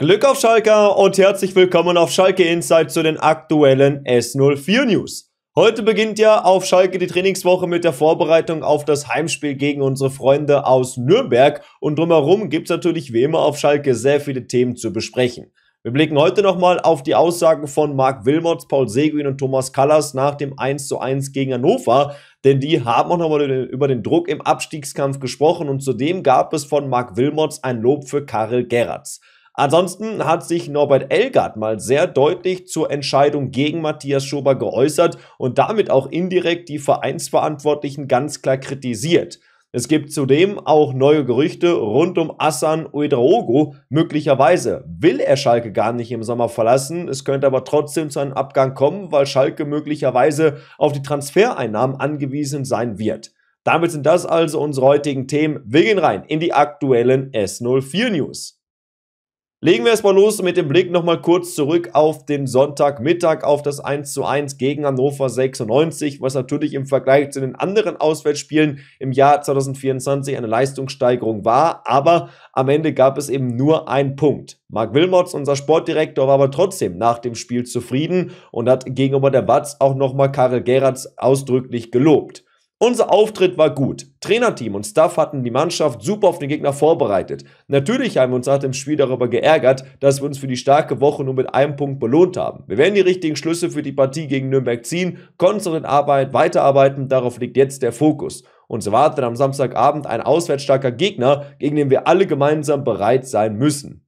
Glück auf Schalke und herzlich willkommen auf Schalke Insight zu den aktuellen S04 News. Heute beginnt ja auf Schalke die Trainingswoche mit der Vorbereitung auf das Heimspiel gegen unsere Freunde aus Nürnberg und drumherum gibt's natürlich wie immer auf Schalke sehr viele Themen zu besprechen. Wir blicken heute nochmal auf die Aussagen von Marc Wilmots, Paul Seguin und Thomas Kallas nach dem 1 zu 1 gegen Hannover, denn die haben auch nochmal über den Druck im Abstiegskampf gesprochen und zudem gab es von Marc Wilmots ein Lob für Karel Gerrards. Ansonsten hat sich Norbert Elgard mal sehr deutlich zur Entscheidung gegen Matthias Schober geäußert und damit auch indirekt die Vereinsverantwortlichen ganz klar kritisiert. Es gibt zudem auch neue Gerüchte rund um Assan Uedraogo. Möglicherweise will er Schalke gar nicht im Sommer verlassen. Es könnte aber trotzdem zu einem Abgang kommen, weil Schalke möglicherweise auf die Transfereinnahmen angewiesen sein wird. Damit sind das also unsere heutigen Themen. Wir gehen rein in die aktuellen S04 News. Legen wir erstmal los mit dem Blick nochmal kurz zurück auf den Sonntagmittag, auf das 1 zu 1 gegen Hannover 96, was natürlich im Vergleich zu den anderen Auswärtsspielen im Jahr 2024 eine Leistungssteigerung war, aber am Ende gab es eben nur einen Punkt. Marc Wilmots, unser Sportdirektor, war aber trotzdem nach dem Spiel zufrieden und hat gegenüber der Watz auch nochmal Karel Gerrards ausdrücklich gelobt. Unser Auftritt war gut. Trainerteam und Staff hatten die Mannschaft super auf den Gegner vorbereitet. Natürlich haben wir uns nach dem Spiel darüber geärgert, dass wir uns für die starke Woche nur mit einem Punkt belohnt haben. Wir werden die richtigen Schlüsse für die Partie gegen Nürnberg ziehen, konzentriert Arbeit, weiterarbeiten, darauf liegt jetzt der Fokus. Uns erwartet am Samstagabend ein auswärtsstarker Gegner, gegen den wir alle gemeinsam bereit sein müssen.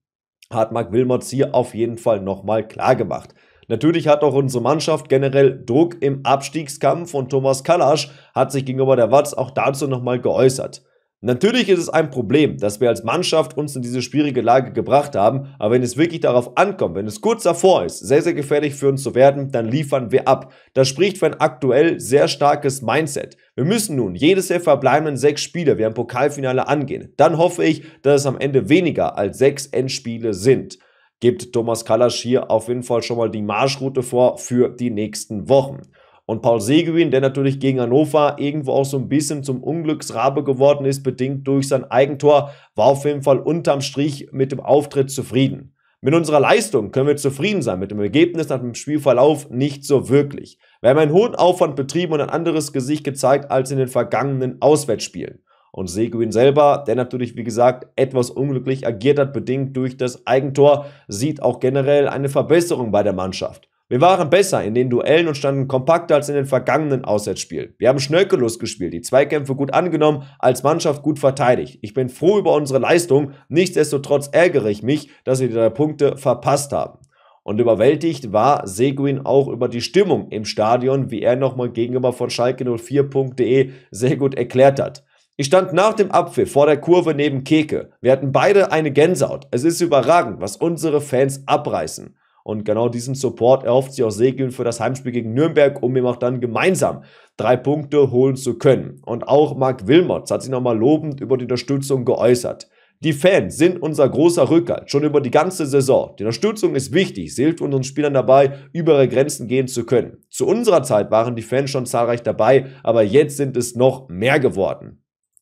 Hat Mark Wilmots hier auf jeden Fall nochmal klar gemacht. Natürlich hat auch unsere Mannschaft generell Druck im Abstiegskampf und Thomas Kalasch hat sich gegenüber der Watz auch dazu nochmal geäußert. Natürlich ist es ein Problem, dass wir als Mannschaft uns in diese schwierige Lage gebracht haben, aber wenn es wirklich darauf ankommt, wenn es kurz davor ist, sehr, sehr gefährlich für uns zu werden, dann liefern wir ab. Das spricht für ein aktuell sehr starkes Mindset. Wir müssen nun jedes der verbleibenden sechs Spiele wie ein Pokalfinale angehen. Dann hoffe ich, dass es am Ende weniger als sechs Endspiele sind gibt Thomas Kallasch hier auf jeden Fall schon mal die Marschroute vor für die nächsten Wochen. Und Paul Seguin, der natürlich gegen Hannover irgendwo auch so ein bisschen zum Unglücksrabe geworden ist, bedingt durch sein Eigentor, war auf jeden Fall unterm Strich mit dem Auftritt zufrieden. Mit unserer Leistung können wir zufrieden sein, mit dem Ergebnis nach dem Spielverlauf nicht so wirklich. Wir haben einen hohen Aufwand betrieben und ein anderes Gesicht gezeigt als in den vergangenen Auswärtsspielen. Und Seguin selber, der natürlich, wie gesagt, etwas unglücklich agiert hat, bedingt durch das Eigentor, sieht auch generell eine Verbesserung bei der Mannschaft. Wir waren besser in den Duellen und standen kompakter als in den vergangenen Auswärtsspielen. Wir haben schnörkellos gespielt, die Zweikämpfe gut angenommen, als Mannschaft gut verteidigt. Ich bin froh über unsere Leistung, nichtsdestotrotz ärgere ich mich, dass wir die drei Punkte verpasst haben. Und überwältigt war Seguin auch über die Stimmung im Stadion, wie er nochmal gegenüber von Schalke 04.de sehr gut erklärt hat. Ich stand nach dem Abpfiff vor der Kurve neben Keke. Wir hatten beide eine Gänsehaut. Es ist überragend, was unsere Fans abreißen. Und genau diesen Support erhofft sich auch Segeln für das Heimspiel gegen Nürnberg, um ihm auch dann gemeinsam drei Punkte holen zu können. Und auch Marc Wilmots hat sich nochmal lobend über die Unterstützung geäußert. Die Fans sind unser großer Rückhalt, schon über die ganze Saison. Die Unterstützung ist wichtig, sie hilft unseren Spielern dabei, über ihre Grenzen gehen zu können. Zu unserer Zeit waren die Fans schon zahlreich dabei, aber jetzt sind es noch mehr geworden.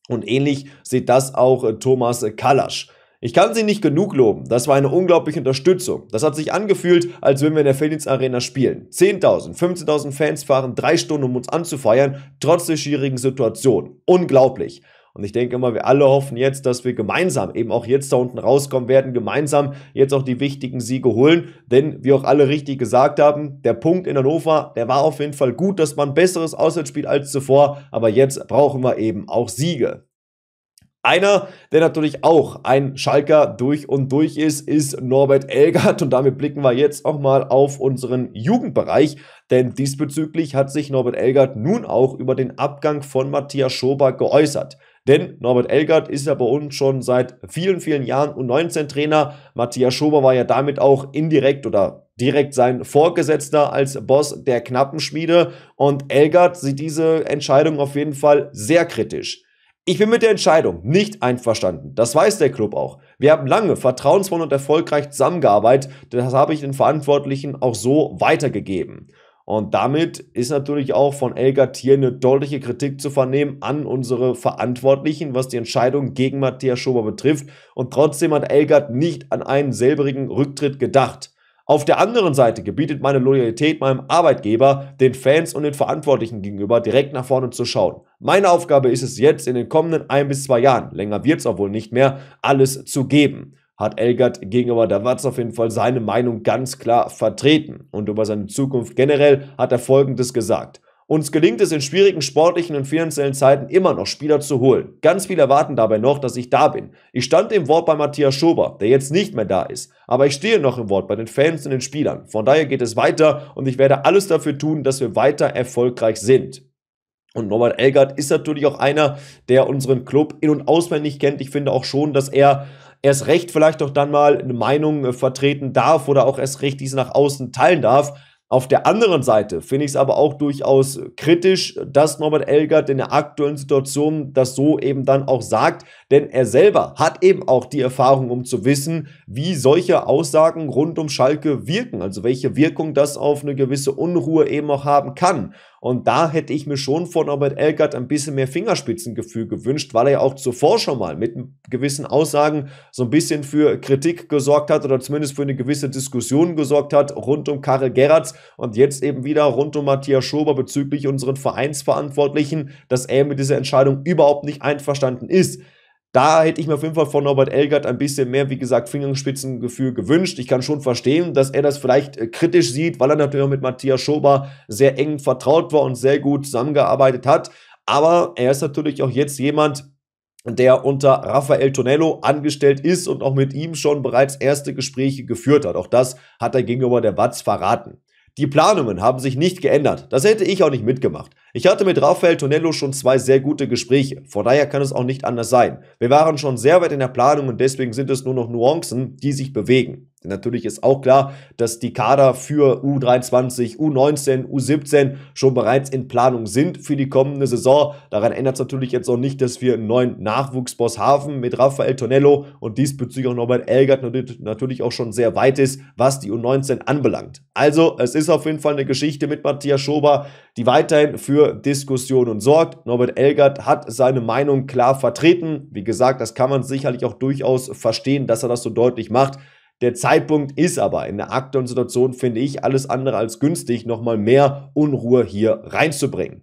Und ähnlich sieht das auch äh, Thomas Kalasch. Ich kann sie nicht genug loben. Das war eine unglaubliche Unterstützung. Das hat sich angefühlt, als würden wir in der Feldins Arena spielen. 10.000, 15.000 Fans fahren drei Stunden, um uns anzufeiern, trotz der schwierigen Situation. Unglaublich. Und ich denke immer, wir alle hoffen jetzt, dass wir gemeinsam eben auch jetzt da unten rauskommen werden, gemeinsam jetzt auch die wichtigen Siege holen. Denn wie auch alle richtig gesagt haben, der Punkt in Hannover, der war auf jeden Fall gut, dass man besseres Auswärtsspiel als zuvor. Aber jetzt brauchen wir eben auch Siege. Einer, der natürlich auch ein Schalker durch und durch ist, ist Norbert Elgert. Und damit blicken wir jetzt auch mal auf unseren Jugendbereich. Denn diesbezüglich hat sich Norbert Elgert nun auch über den Abgang von Matthias Schober geäußert. Denn Norbert Elgert ist ja bei uns schon seit vielen, vielen Jahren U19-Trainer. Matthias Schober war ja damit auch indirekt oder direkt sein Vorgesetzter als Boss der Knappenschmiede. Und Elgert sieht diese Entscheidung auf jeden Fall sehr kritisch. Ich bin mit der Entscheidung nicht einverstanden. Das weiß der Club auch. Wir haben lange vertrauensvoll und erfolgreich zusammengearbeitet. Das habe ich den Verantwortlichen auch so weitergegeben. Und damit ist natürlich auch von Elgar Thier eine deutliche Kritik zu vernehmen an unsere Verantwortlichen, was die Entscheidung gegen Matthias Schober betrifft. Und trotzdem hat Elgert nicht an einen selberigen Rücktritt gedacht. Auf der anderen Seite gebietet meine Loyalität meinem Arbeitgeber, den Fans und den Verantwortlichen gegenüber direkt nach vorne zu schauen. Meine Aufgabe ist es jetzt, in den kommenden ein bis zwei Jahren, länger wird's auch wohl nicht mehr, alles zu geben hat Elgert gegenüber Davatz auf jeden Fall seine Meinung ganz klar vertreten. Und über seine Zukunft generell hat er Folgendes gesagt. Uns gelingt es in schwierigen sportlichen und finanziellen Zeiten immer noch Spieler zu holen. Ganz viele erwarten dabei noch, dass ich da bin. Ich stand im Wort bei Matthias Schober, der jetzt nicht mehr da ist. Aber ich stehe noch im Wort bei den Fans und den Spielern. Von daher geht es weiter und ich werde alles dafür tun, dass wir weiter erfolgreich sind. Und Norbert Elgert ist natürlich auch einer, der unseren Club in- und auswendig kennt. Ich finde auch schon, dass er erst recht vielleicht auch dann mal eine Meinung äh, vertreten darf oder auch erst recht diese nach außen teilen darf. Auf der anderen Seite finde ich es aber auch durchaus kritisch, dass Norbert Elgert in der aktuellen Situation das so eben dann auch sagt, denn er selber hat eben auch die Erfahrung, um zu wissen, wie solche Aussagen rund um Schalke wirken, also welche Wirkung das auf eine gewisse Unruhe eben auch haben kann. Und da hätte ich mir schon von Norbert Elgert ein bisschen mehr Fingerspitzengefühl gewünscht, weil er ja auch zuvor schon mal mit gewissen Aussagen so ein bisschen für Kritik gesorgt hat oder zumindest für eine gewisse Diskussion gesorgt hat rund um Karel Gerrards und jetzt eben wieder rund um Matthias Schober bezüglich unseren Vereinsverantwortlichen, dass er mit dieser Entscheidung überhaupt nicht einverstanden ist. Da hätte ich mir auf jeden Fall von Norbert Elgert ein bisschen mehr, wie gesagt, Fingerspitzengefühl gewünscht. Ich kann schon verstehen, dass er das vielleicht äh, kritisch sieht, weil er natürlich auch mit Matthias Schober sehr eng vertraut war und sehr gut zusammengearbeitet hat. Aber er ist natürlich auch jetzt jemand, der unter Rafael Tonello angestellt ist und auch mit ihm schon bereits erste Gespräche geführt hat. Auch das hat er gegenüber der Watz verraten. Die Planungen haben sich nicht geändert. Das hätte ich auch nicht mitgemacht. Ich hatte mit Rafael Tonello schon zwei sehr gute Gespräche, von daher kann es auch nicht anders sein. Wir waren schon sehr weit in der Planung und deswegen sind es nur noch Nuancen, die sich bewegen. Denn natürlich ist auch klar, dass die Kader für U23, U19, U17 schon bereits in Planung sind für die kommende Saison. Daran ändert es natürlich jetzt auch nicht, dass wir einen neuen Nachwuchsboss haben mit Rafael Tonello und diesbezüglich auch Norbert Elgert natürlich auch schon sehr weit ist, was die U19 anbelangt. Also, es ist auf jeden Fall eine Geschichte mit Matthias Schober, die weiterhin für für Diskussion und sorgt. Norbert Elgert hat seine Meinung klar vertreten. Wie gesagt, das kann man sicherlich auch durchaus verstehen, dass er das so deutlich macht. Der Zeitpunkt ist aber in der aktuellen Situation, finde ich, alles andere als günstig, nochmal mehr Unruhe hier reinzubringen.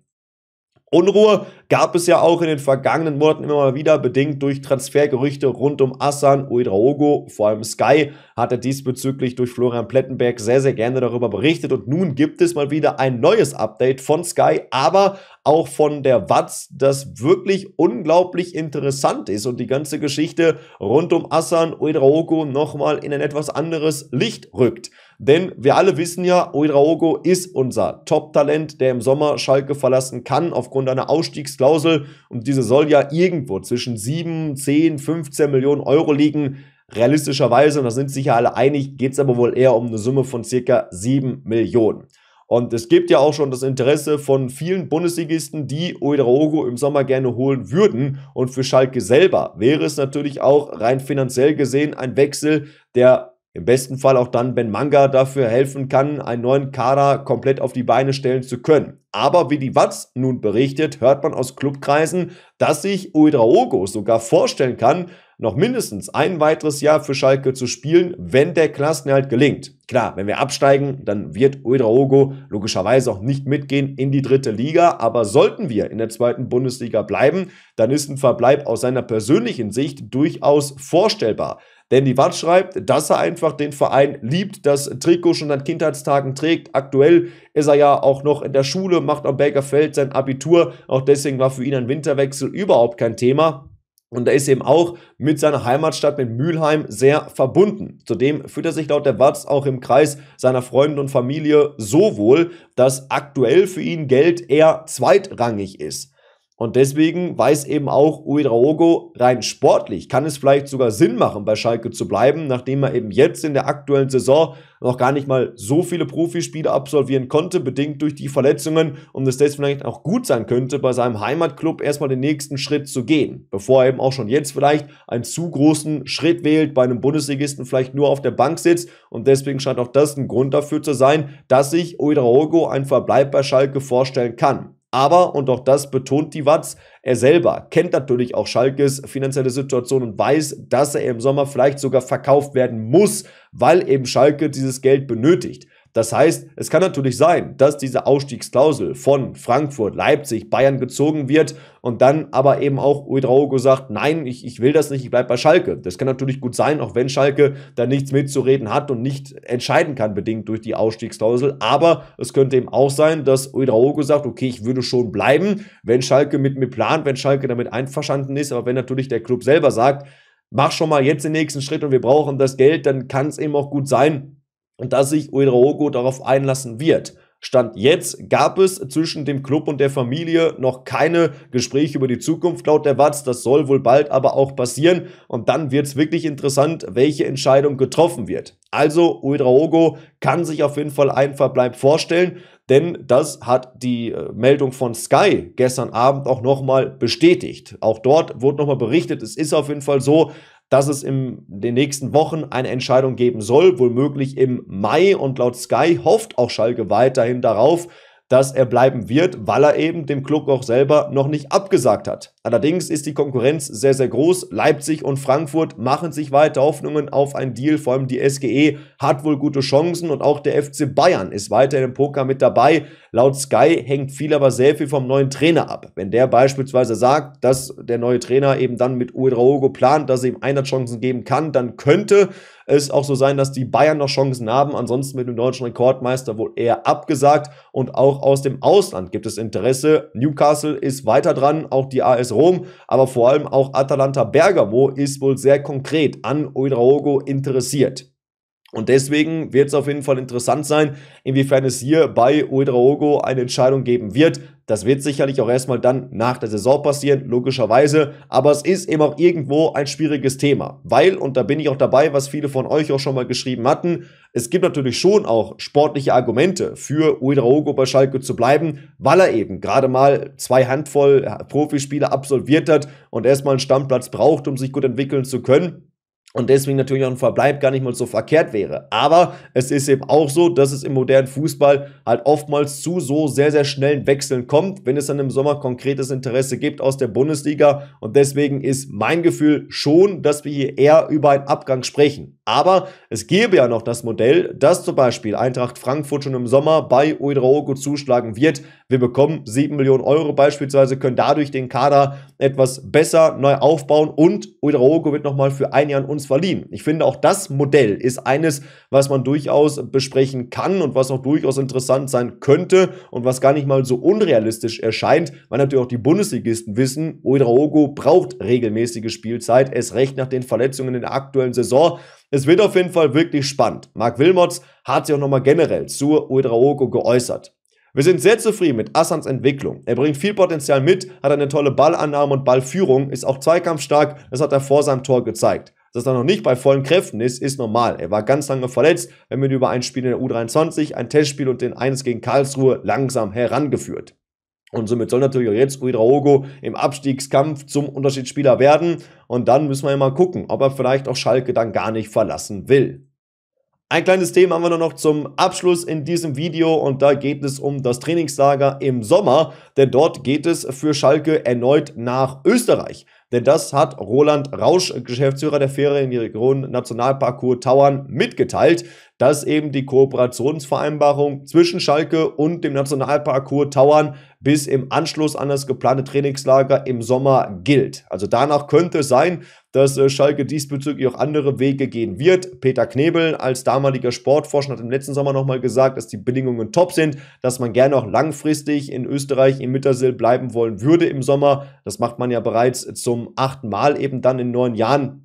Unruhe gab es ja auch in den vergangenen Monaten immer mal wieder, bedingt durch Transfergerüchte rund um Assan Uedraogo. Vor allem Sky hatte diesbezüglich durch Florian Plettenberg sehr, sehr gerne darüber berichtet. Und nun gibt es mal wieder ein neues Update von Sky, aber auch von der Watz, das wirklich unglaublich interessant ist und die ganze Geschichte rund um Assan Uedraogo nochmal in ein etwas anderes Licht rückt. Denn wir alle wissen ja, Oidraogo ist unser Top-Talent, der im Sommer Schalke verlassen kann aufgrund einer Ausstiegsklausel. Und diese soll ja irgendwo zwischen 7, 10, 15 Millionen Euro liegen. Realistischerweise, und da sind sich ja alle einig, geht es aber wohl eher um eine Summe von circa 7 Millionen. Und es gibt ja auch schon das Interesse von vielen Bundesligisten, die Oidraogo im Sommer gerne holen würden. Und für Schalke selber wäre es natürlich auch rein finanziell gesehen ein Wechsel, der im besten Fall auch dann, wenn Manga dafür helfen kann, einen neuen Kader komplett auf die Beine stellen zu können. Aber wie die Watz nun berichtet, hört man aus Clubkreisen, dass sich Uedraogo sogar vorstellen kann, noch mindestens ein weiteres Jahr für Schalke zu spielen, wenn der Klassenerhalt gelingt. Klar, wenn wir absteigen, dann wird Uedraogo logischerweise auch nicht mitgehen in die dritte Liga, aber sollten wir in der zweiten Bundesliga bleiben, dann ist ein Verbleib aus seiner persönlichen Sicht durchaus vorstellbar. Danny Watt schreibt, dass er einfach den Verein liebt, das Trikot schon an Kindheitstagen trägt. Aktuell ist er ja auch noch in der Schule, macht am Bakerfeld sein Abitur. Auch deswegen war für ihn ein Winterwechsel überhaupt kein Thema. Und er ist eben auch mit seiner Heimatstadt, mit Mülheim, sehr verbunden. Zudem fühlt er sich laut der Watz auch im Kreis seiner Freunde und Familie so wohl, dass aktuell für ihn Geld eher zweitrangig ist. Und deswegen weiß eben auch Uedraogo rein sportlich, kann es vielleicht sogar Sinn machen, bei Schalke zu bleiben, nachdem er eben jetzt in der aktuellen Saison noch gar nicht mal so viele Profispiele absolvieren konnte, bedingt durch die Verletzungen und es deswegen vielleicht auch gut sein könnte, bei seinem Heimatclub erstmal den nächsten Schritt zu gehen, bevor er eben auch schon jetzt vielleicht einen zu großen Schritt wählt, bei einem Bundesligisten vielleicht nur auf der Bank sitzt und deswegen scheint auch das ein Grund dafür zu sein, dass sich Uedraogo einen Verbleib bei Schalke vorstellen kann. Aber, und auch das betont die Watz, er selber kennt natürlich auch Schalkes finanzielle Situation und weiß, dass er im Sommer vielleicht sogar verkauft werden muss, weil eben Schalke dieses Geld benötigt. Das heißt, es kann natürlich sein, dass diese Ausstiegsklausel von Frankfurt, Leipzig, Bayern gezogen wird und dann aber eben auch Uedraogo sagt, nein, ich, ich will das nicht, ich bleibe bei Schalke. Das kann natürlich gut sein, auch wenn Schalke da nichts mitzureden hat und nicht entscheiden kann, bedingt durch die Ausstiegsklausel. Aber es könnte eben auch sein, dass Uedraogo sagt, okay, ich würde schon bleiben, wenn Schalke mit mir plant, wenn Schalke damit einverstanden ist. Aber wenn natürlich der Club selber sagt, mach schon mal jetzt den nächsten Schritt und wir brauchen das Geld, dann kann es eben auch gut sein, dass sich Uedraogo darauf einlassen wird. Stand jetzt gab es zwischen dem Club und der Familie noch keine Gespräche über die Zukunft laut der Watz. Das soll wohl bald aber auch passieren. Und dann wird es wirklich interessant, welche Entscheidung getroffen wird. Also Uedraogo kann sich auf jeden Fall einen Verbleib vorstellen, denn das hat die äh, Meldung von Sky gestern Abend auch nochmal bestätigt. Auch dort wurde nochmal berichtet, es ist auf jeden Fall so, dass es in den nächsten Wochen eine Entscheidung geben soll, wohl möglich im Mai. Und laut Sky hofft auch Schalke weiterhin darauf, dass er bleiben wird, weil er eben dem Club auch selber noch nicht abgesagt hat. Allerdings ist die Konkurrenz sehr, sehr groß. Leipzig und Frankfurt machen sich weiter Hoffnungen auf einen Deal. Vor allem die SGE hat wohl gute Chancen und auch der FC Bayern ist weiterhin im Poker mit dabei. Laut Sky hängt viel aber sehr viel vom neuen Trainer ab. Wenn der beispielsweise sagt, dass der neue Trainer eben dann mit Uedraogo plant, dass er ihm Einheitschancen geben kann, dann könnte es auch so sein, dass die Bayern noch Chancen haben. Ansonsten mit dem deutschen Rekordmeister wohl eher abgesagt und auch aus dem Ausland gibt es Interesse. Newcastle ist weiter dran, auch die AS Rom, aber vor allem auch Atalanta Bergamo ist wohl sehr konkret an Uidraogo interessiert. Und deswegen wird es auf jeden Fall interessant sein, inwiefern es hier bei Uedraogo eine Entscheidung geben wird. Das wird sicherlich auch erstmal dann nach der Saison passieren, logischerweise. Aber es ist eben auch irgendwo ein schwieriges Thema. Weil, und da bin ich auch dabei, was viele von euch auch schon mal geschrieben hatten, es gibt natürlich schon auch sportliche Argumente für Uedraogo bei Schalke zu bleiben, weil er eben gerade mal zwei Handvoll Profispiele absolviert hat und erstmal einen Stammplatz braucht, um sich gut entwickeln zu können und deswegen natürlich auch ein Verbleib gar nicht mal so verkehrt wäre. Aber es ist eben auch so, dass es im modernen Fußball halt oftmals zu so sehr, sehr schnellen Wechseln kommt, wenn es dann im Sommer konkretes Interesse gibt aus der Bundesliga. Und deswegen ist mein Gefühl schon, dass wir hier eher über einen Abgang sprechen. Aber es gäbe ja noch das Modell, dass zum Beispiel Eintracht Frankfurt schon im Sommer bei Uidraogo zuschlagen wird. Wir bekommen 7 Millionen Euro beispielsweise, können dadurch den Kader etwas besser neu aufbauen und Uidraogo wird nochmal für ein Jahr in uns verliehen. Ich finde, auch das Modell ist eines, was man durchaus besprechen kann und was auch durchaus interessant sein könnte und was gar nicht mal so unrealistisch erscheint, weil natürlich auch die Bundesligisten wissen, Uedraogo braucht regelmäßige Spielzeit, es recht nach den Verletzungen in der aktuellen Saison. Es wird auf jeden Fall wirklich spannend. Marc Wilmots hat sich auch nochmal generell zu Uedraogo geäußert. Wir sind sehr zufrieden mit Assans Entwicklung. Er bringt viel Potenzial mit, hat eine tolle Ballannahme und Ballführung, ist auch zweikampfstark, das hat er vor seinem Tor gezeigt dass er noch nicht bei vollen Kräften ist, ist normal. Er war ganz lange verletzt, wenn man über ein Spiel in der U23, ein Testspiel und den 1 gegen Karlsruhe langsam herangeführt. Und somit soll natürlich auch jetzt Uidraogo im Abstiegskampf zum Unterschiedsspieler werden. Und dann müssen wir ja mal gucken, ob er vielleicht auch Schalke dann gar nicht verlassen will. Ein kleines Thema haben wir noch zum Abschluss in diesem Video und da geht es um das Trainingslager im Sommer, denn dort geht es für Schalke erneut nach Österreich. Denn das hat Roland Rausch, Geschäftsführer der Fähre in die Region Nationalpark Tauern, mitgeteilt dass eben die Kooperationsvereinbarung zwischen Schalke und dem Nationalparcours Tauern bis im Anschluss an das geplante Trainingslager im Sommer gilt. Also danach könnte es sein, dass äh, Schalke diesbezüglich auch andere Wege gehen wird. Peter Knebel als damaliger Sportforscher hat im letzten Sommer nochmal gesagt, dass die Bedingungen top sind, dass man gerne auch langfristig in Österreich im Mittersill bleiben wollen würde im Sommer. Das macht man ja bereits zum achten Mal eben dann in neun Jahren.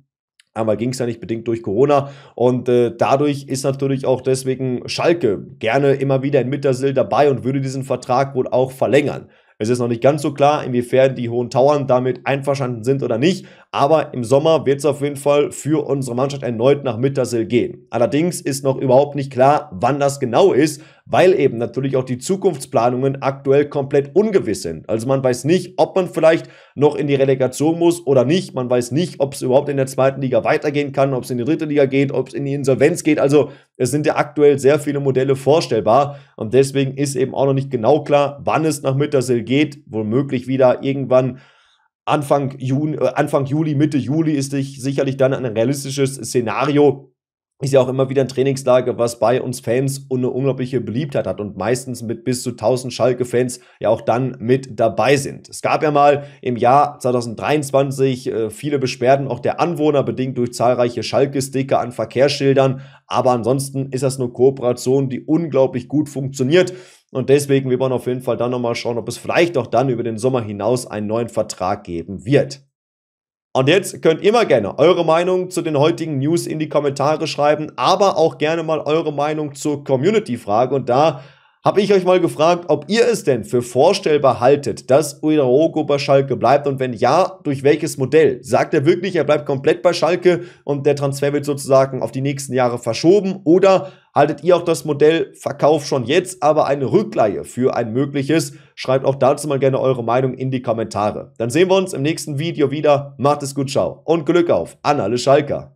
Aber ging es ja nicht bedingt durch Corona und äh, dadurch ist natürlich auch deswegen Schalke gerne immer wieder in Mittersill dabei und würde diesen Vertrag wohl auch verlängern. Es ist noch nicht ganz so klar, inwiefern die hohen Tauern damit einverstanden sind oder nicht, aber im Sommer wird es auf jeden Fall für unsere Mannschaft erneut nach Mittersill gehen. Allerdings ist noch überhaupt nicht klar, wann das genau ist, weil eben natürlich auch die Zukunftsplanungen aktuell komplett ungewiss sind. Also man weiß nicht, ob man vielleicht noch in die Relegation muss oder nicht. Man weiß nicht, ob es überhaupt in der zweiten Liga weitergehen kann, ob es in die dritte Liga geht, ob es in die Insolvenz geht. Also es sind ja aktuell sehr viele Modelle vorstellbar und deswegen ist eben auch noch nicht genau klar, wann es nach Mittersill geht. Womöglich wieder irgendwann Anfang Juni, äh, Anfang Juli, Mitte Juli ist sicherlich dann ein realistisches Szenario ist ja auch immer wieder ein Trainingslager, was bei uns Fans eine unglaubliche Beliebtheit hat und meistens mit bis zu 1000 Schalke-Fans ja auch dann mit dabei sind. Es gab ja mal im Jahr 2023 äh, viele Beschwerden auch der Anwohner, bedingt durch zahlreiche Schalke-Sticker an Verkehrsschildern, aber ansonsten ist das eine Kooperation, die unglaublich gut funktioniert. Und deswegen will man auf jeden Fall dann nochmal schauen, ob es vielleicht auch dann über den Sommer hinaus einen neuen Vertrag geben wird. Und jetzt könnt ihr mal gerne eure Meinung zu den heutigen News in die Kommentare schreiben, aber auch gerne mal eure Meinung zur Community-Frage. Und da habe ich euch mal gefragt, ob ihr es denn für vorstellbar haltet, dass Uirogo bei Schalke bleibt und wenn ja, durch welches Modell? Sagt er wirklich, er bleibt komplett bei Schalke und der Transfer wird sozusagen auf die nächsten Jahre verschoben oder Haltet ihr auch das Modell Verkauf schon jetzt, aber eine Rückleihe für ein mögliches? Schreibt auch dazu mal gerne eure Meinung in die Kommentare. Dann sehen wir uns im nächsten Video wieder. Macht es gut, ciao und Glück auf. Anna Le Schalker.